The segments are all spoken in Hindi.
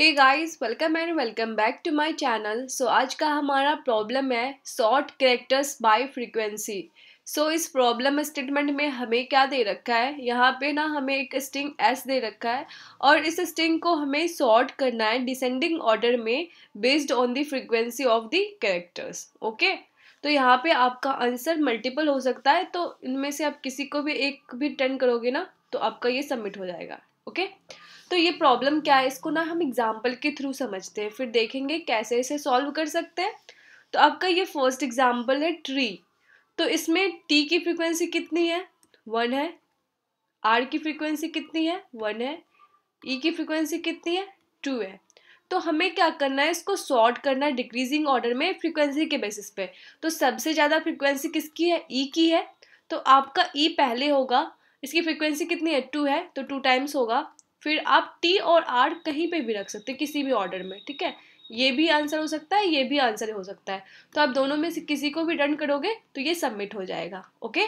Hey guys welcome and welcome back to my channel so आज का हमारा प्रॉब्लम है sort characters by frequency so इस प्रॉब्लम स्टेटमेंट में हमें क्या दे रखा है यहाँ पे ना हमें एक स्ट्रिंग एस दे रखा है और इस स्ट्रिंग को हमें सॉर्ट करना है डिसेंडिंग ऑर्डर में based on the frequency of the characters okay तो यहाँ पर आपका आंसर मल्टीपल हो सकता है तो इनमें से आप किसी को भी एक भी टर्न करोगे ना तो आपका ये सबमिट हो जाएगा ओके okay? तो ये प्रॉब्लम क्या है इसको ना हम एग्जाम्पल के थ्रू समझते हैं फिर देखेंगे कैसे इसे सॉल्व कर सकते हैं तो आपका ये फर्स्ट एग्जाम्पल है ट्री तो इसमें टी की फ्रिक्वेंसी कितनी है वन है आर की फ्रिक्वेंसी कितनी है वन है ई e की फ्रिक्वेंसी कितनी है टू है तो हमें क्या करना है इसको सॉर्ट करना है डिक्रीजिंग ऑर्डर में फ्रिक्वेंसी के बेसिस पे तो सबसे ज़्यादा फ्रिक्वेंसी किसकी है ई e की है तो आपका ई e पहले होगा इसकी फ्रिक्वेंसी कितनी है टू है तो टू टाइम्स होगा फिर आप टी और आर कहीं पे भी रख सकते हैं किसी भी ऑर्डर में ठीक है ये भी आंसर हो सकता है ये भी आंसर हो सकता है तो आप दोनों में से किसी को भी डन करोगे तो ये सबमिट हो जाएगा ओके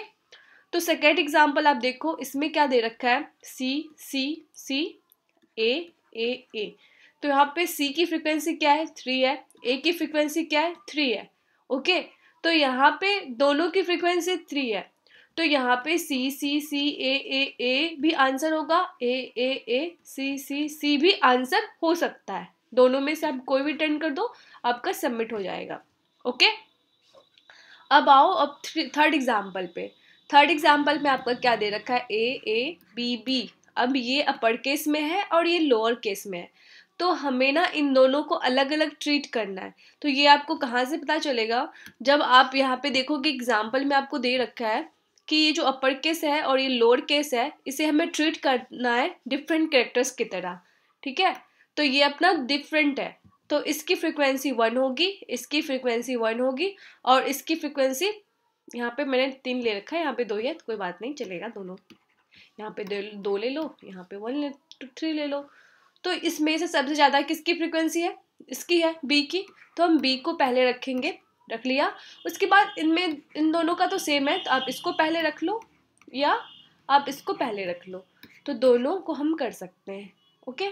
तो सेकेंड एग्जाम्पल आप देखो इसमें क्या दे रखा है सी सी सी ए ए ए तो यहाँ पे सी की फ्रिक्वेंसी क्या है थ्री है ए की फ्रिक्वेंसी क्या है थ्री है ओके तो यहाँ पे दोनों की फ्रिक्वेंसी थ्री है तो यहाँ पे सी सी सी ए ए ए भी आंसर होगा ए ए ए सी सी सी भी आंसर हो सकता है दोनों में से आप कोई भी टेंड कर दो आपका सबमिट हो जाएगा ओके अब आओ अब थर्ड एग्जाम्पल पे थर्ड एग्जाम्पल में आपका क्या दे रखा है ए ए बी बी अब ये अपर केस में है और ये लोअर केस में है तो हमें ना इन दोनों को अलग अलग ट्रीट करना है तो ये आपको कहाँ से पता चलेगा जब आप यहाँ पे देखोगे एग्जाम्पल में आपको दे रखा है कि ये जो अपर केस है और ये लोअर केस है इसे हमें ट्रीट करना है डिफरेंट करेक्टर्स की तरह ठीक है तो ये अपना डिफरेंट है तो इसकी फ्रिक्वेंसी वन होगी इसकी फ्रिक्वेंसी वन होगी और इसकी फ्रिक्वेंसी यहाँ पे मैंने तीन ले रखा है यहाँ पे दो ही है तो कोई बात नहीं चलेगा दोनों यहाँ पे दो ले लो यहाँ पे वन ले थ्री तो ले लो तो इसमें से सबसे ज़्यादा किसकी फ्रिक्वेंसी है इसकी है बी की तो हम बी को पहले रखेंगे रख लिया उसके बाद इनमें इन दोनों का तो सेम है तो आप इसको पहले रख लो या आप इसको पहले रख लो तो दोनों को हम कर सकते हैं ओके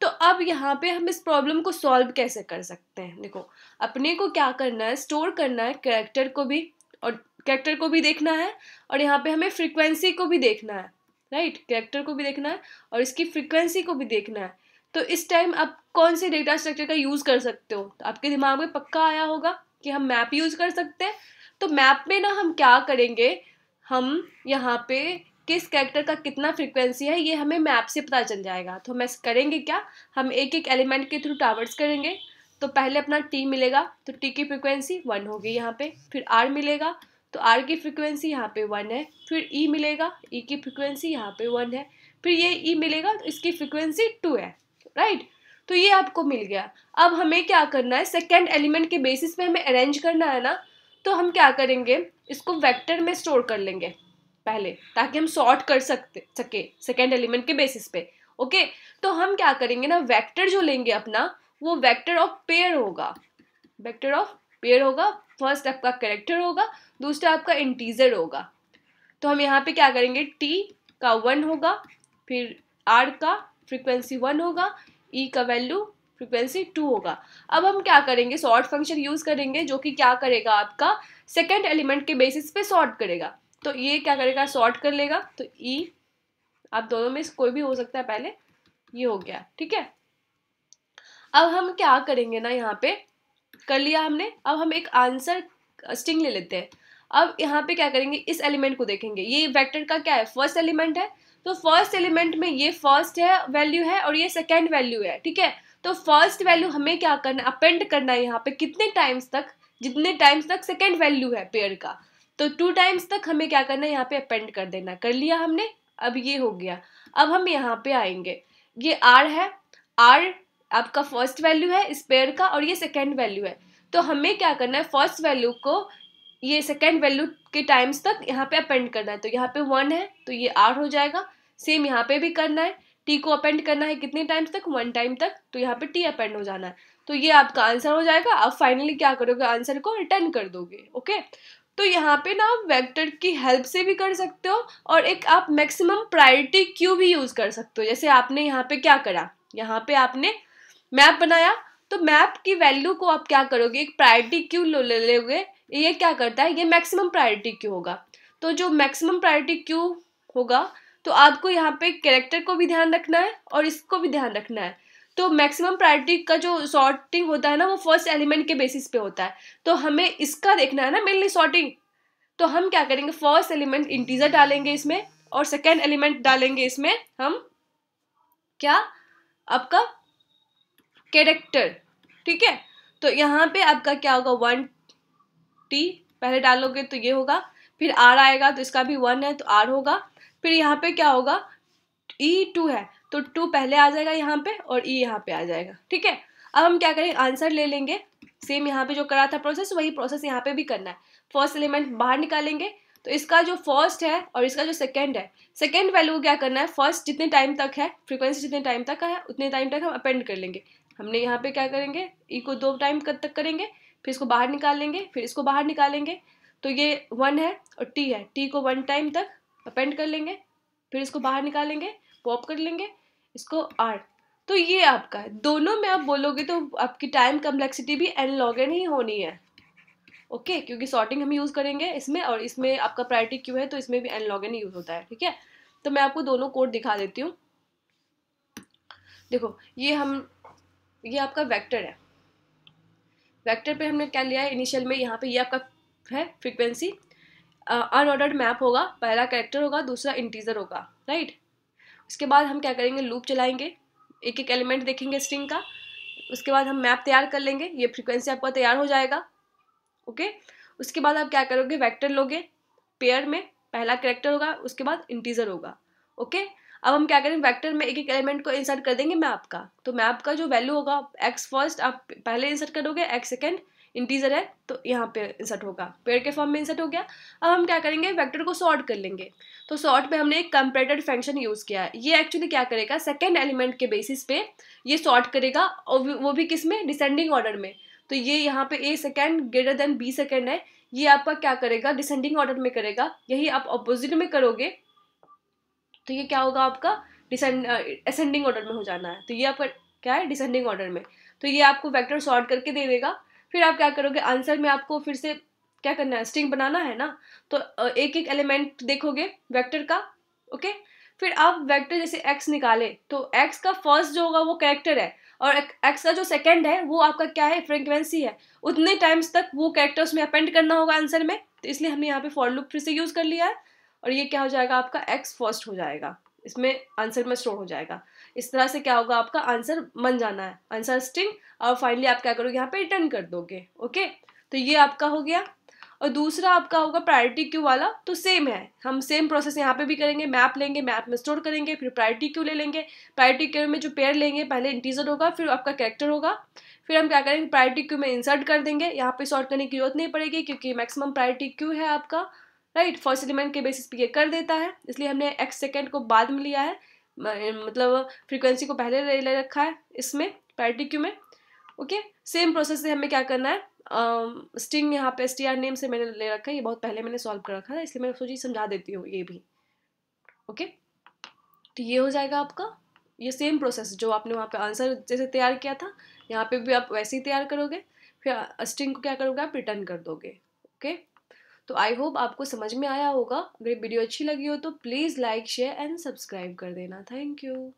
तो अब यहाँ पे हम इस प्रॉब्लम को सॉल्व कैसे कर सकते हैं देखो अपने को क्या करना है स्टोर करना है करेक्टर को भी और करेक्टर को भी देखना है और यहाँ पे हमें फ्रिक्वेंसी को भी देखना है राइट करेक्टर को भी देखना है और इसकी फ्रिक्वेंसी को भी देखना है तो इस टाइम आप कौन से डेटा स्ट्रक्चर का यूज़ कर सकते हो तो आपके दिमाग में पक्का आया होगा कि हम मैप यूज़ कर सकते हैं तो मैप में ना हम क्या करेंगे हम यहाँ पे किस कैरेक्टर का कितना फ्रिक्वेंसी है ये हमें मैप से पता चल जाएगा तो हम ऐसे करेंगे क्या हम एक एक एलिमेंट के थ्रू टावर्स करेंगे तो पहले अपना टी मिलेगा तो टी की फ्रिक्वेंसी वन होगी यहाँ पे फिर आर मिलेगा तो आर की फ्रिक्वेंसी यहाँ पे वन है फिर ई e मिलेगा ई e की फ्रिक्वेंसी यहाँ पे वन है फिर ये ई e मिलेगा तो इसकी फ्रिक्वेंसी टू है राइट right? तो ये आपको मिल गया अब हमें क्या करना है सेकेंड एलिमेंट के बेसिस पे हमें अरेंज करना है ना तो हम क्या करेंगे इसको वेक्टर में स्टोर कर लेंगे पहले ताकि हम सॉर्ट कर सकते सके सेकेंड एलिमेंट के बेसिस पे ओके तो हम क्या करेंगे ना वेक्टर जो लेंगे अपना वो वेक्टर ऑफ पेयर होगा वेक्टर ऑफ पेयर होगा फर्स्ट आपका करेक्टर होगा दूसरा आपका इंटीजर होगा तो हम यहाँ पे क्या करेंगे टी का वन होगा फिर आर का फ्रीक्वेंसी वन होगा ई e का वैल्यू फ्रिक्वेंसी टू होगा अब हम क्या करेंगे सॉर्ट फंक्शन यूज़ करेंगे जो कि क्या करेगा आपका सेकेंड एलिमेंट के बेसिस पे सॉर्ट करेगा तो ये क्या करेगा सॉर्ट कर लेगा तो ई e, आप दोनों में कोई भी हो सकता है पहले ये हो गया ठीक है अब हम क्या करेंगे ना यहाँ पे कर लिया हमने अब हम एक आंसर स्टिंग ले लेते हैं अब यहाँ पे क्या करेंगे इस एलिमेंट को देखेंगे ये वेक्टर का क्या है फर्स्ट एलिमेंट है तो फर्स्ट एलिमेंट में ये फर्स्ट है वैल्यू है और ये सेकेंड वैल्यू है ठीक है तो फर्स्ट वैल्यू हमें क्या करना अपेंड करना है यहाँ पे कितने टाइम्स तक जितने टाइम्स तक सेकेंड वैल्यू है पेयर का तो टू टाइम्स तक हमें क्या करना है यहाँ पे अपेंड कर देना कर लिया हमने अब ये हो गया अब हम यहाँ पे आएंगे ये आर है आर आपका फर्स्ट वैल्यू है इस पेयर का और ये सेकेंड वैल्यू है तो हमें क्या करना है फर्स्ट वैल्यू को ये सेकेंड वैल्यू के टाइम्स तक यहाँ पे अपेंड करना है तो यहाँ पे वन है तो ये आठ हो जाएगा सेम यहाँ पे भी करना है टी को अपेंड करना है कितने टाइम्स तक वन टाइम तक तो यहाँ पे टी अपेंड हो जाना है तो ये आपका आंसर हो जाएगा आप फाइनली क्या करोगे आंसर को रिटर्न कर दोगे ओके तो यहाँ पे ना आप वैक्टर की हेल्प से भी कर सकते हो और एक आप मैक्सिमम प्रायोरिटी क्यू भी यूज़ कर सकते हो जैसे आपने यहाँ पे क्या करा यहाँ पे आपने मैप बनाया तो मैप की वैल्यू को आप क्या करोगे एक प्रायोरिटी क्यू ले लोगे ये क्या करता है ये मैक्सिमम प्रायोरिटी क्यू होगा तो जो मैक्सिमम प्रायोरिटी क्यू होगा तो आपको यहाँ पे कैरेक्टर को भी ध्यान रखना है और इसको भी ध्यान रखना है तो मैक्सिमम प्रायोरिटी का जो सॉर्टिंग होता है ना वो फर्स्ट एलिमेंट के बेसिस पे होता है तो हमें इसका देखना है ना मेनली सॉर्टिंग तो हम क्या करेंगे फर्स्ट एलिमेंट इंटीजर डालेंगे इसमें और सेकेंड एलिमेंट डालेंगे इसमें हम क्या आपका कैरेक्टर ठीक है तो यहाँ पे आपका क्या होगा वन टी पहले डालोगे तो ये होगा फिर आर आएगा तो इसका भी वन है तो आर होगा फिर यहाँ पे क्या होगा ई टू है तो टू पहले आ जाएगा यहाँ पे और ई यहाँ पे आ जाएगा ठीक है अब हम क्या करें आंसर ले लेंगे सेम यहाँ पे जो करा था प्रोसेस वही प्रोसेस यहाँ पे भी करना है फर्स्ट एलिमेंट बाहर निकालेंगे तो इसका जो फर्स्ट है और इसका जो सेकेंड है सेकेंड वैल्यू क्या करना है फर्स्ट जितने टाइम तक है फ्रिक्वेंसी जितने टाइम तक है उतने टाइम तक हम अपेंड कर लेंगे हमने यहाँ पे क्या करेंगे ई e को दो टाइम तक करेंगे फिर इसको बाहर निकाल लेंगे फिर इसको बाहर निकालेंगे तो ये वन है और टी है टी को वन टाइम तक अपेंड कर लेंगे फिर इसको बाहर निकालेंगे पॉप कर लेंगे इसको आर तो ये आपका है दोनों में आप बोलोगे तो आपकी टाइम कम्प्लेक्सिटी भी एन लॉगन ही होनी है ओके okay, क्योंकि सॉर्टिंग हम यूज़ करेंगे इसमें और इसमें आपका प्रायोरिटी क्यों है तो इसमें भी एन ही यूज़ होता है ठीक है तो मैं आपको दोनों कोड दिखा देती हूँ देखो ये हम ये आपका वेक्टर है वेक्टर पे हमने क्या लिया है इनिशियल में यहाँ पे ये यह आपका है फ्रिक्वेंसी अनऑर्डर्ड मैप होगा पहला कैरेक्टर होगा दूसरा इंटीजर होगा राइट उसके बाद हम क्या करेंगे लूप चलाएंगे एक एक एलिमेंट देखेंगे स्ट्रिंग का उसके बाद हम मैप तैयार कर लेंगे ये फ्रिक्वेंसी आपका तैयार हो जाएगा ओके उसके बाद आप क्या करोगे वैक्टर लोगे पेयर में पहला करेक्टर होगा उसके बाद इंटीजर होगा ओके okay? अब हम क्या करें वेक्टर में एक एक एलिमेंट को इंसर्ट कर देंगे मैप का तो मैप का जो वैल्यू होगा एक्स फर्स्ट आप पहले इंसर्ट करोगे एक्स सेकेंड इंटीजर है तो यहाँ पे इंसर्ट होगा पेड़ के फॉर्म में इंसर्ट हो गया अब हम क्या करेंगे वेक्टर को सॉर्ट कर लेंगे तो सॉर्ट पे हमने एक कंपेटेड फंक्शन यूज़ किया है ये एक्चुअली क्या करेगा सेकेंड एलिमेंट के बेसिस पे ये सॉर्ट करेगा और वो भी किस में डिसेंडिंग ऑर्डर में तो ये यहाँ पे A second greater than B second है ये आपका क्या करेगा डिसेंडिंग ऑर्डर में करेगा यही आप अपोजिट में करोगे तो ये क्या होगा आपका असेंडिंग ऑर्डर uh, में हो जाना है तो ये आपका क्या है डिसेंडिंग ऑर्डर में तो ये आपको वेक्टर सॉर्ट करके दे देगा फिर आप क्या करोगे आंसर में आपको फिर से क्या करना है स्ट्रिंग बनाना है ना तो एक एक एलिमेंट देखोगे वेक्टर का ओके फिर आप वेक्टर जैसे एक्स निकाले तो एक्स का फर्स्ट जो होगा वो कैरेक्टर है और एक्स का जो सेकंड है वो आपका क्या है फ्रिक्वेंसी है उतने टाइम्स तक वो कैरेक्टर उसमें अपेंड करना होगा आंसर में तो इसलिए हमने यहाँ पे फॉर लुक फिर से यूज़ कर लिया है और ये क्या हो जाएगा आपका एक्स फर्स्ट हो जाएगा इसमें आंसर में स्टोर हो जाएगा इस तरह से क्या होगा आपका आंसर बन जाना है आंसर स्टिंग और फाइनली आप क्या करोगे यहाँ पे रिटर्न कर दोगे ओके तो ये आपका हो गया और दूसरा आपका होगा प्रायोरिटी क्यू वाला तो सेम है हम सेम प्रोसेस यहाँ पे भी करेंगे मैप लेंगे मैप में स्टोर करेंगे फिर प्रायोरिटी क्यू ले लेंगे प्रायोरिटी क्यू में जो पेयर लेंगे पहले इंटीजर होगा फिर आपका कैरेक्टर होगा फिर हम क्या करेंगे प्रायोरिटी क्यू में इंसर्ट कर देंगे यहाँ पे सॉर्ट करने की जरूरत नहीं पड़ेगी क्योंकि मैक्सिमम प्रायोरिटी क्यू है आपका राइट फर्स्ट एलिमेंट के बेसिस पे ये कर देता है इसलिए हमने एक्स सेकेंड को बाद में लिया है मतलब फ्रीक्वेंसी को पहले ले रखा है इसमें पैरटिक्यू में ओके सेम प्रोसेस से हमें क्या करना है स्टिंग uh, यहाँ पे एस नेम से मैंने ले रखा है ये बहुत पहले मैंने सॉल्व कर रखा था इसलिए मैं सोची समझा देती हूँ ये भी ओके okay? तो ये हो जाएगा आपका ये सेम प्रोसेस जो आपने वहाँ पे आंसर जैसे तैयार किया था यहाँ पे भी आप वैसे ही तैयार करोगे फिर स्टिंग को क्या करोगे आप रिटर्न कर दोगे ओके okay? तो आई होप आपको समझ में आया होगा अगर वीडियो अच्छी लगी हो तो please like share and subscribe कर देना थैंक यू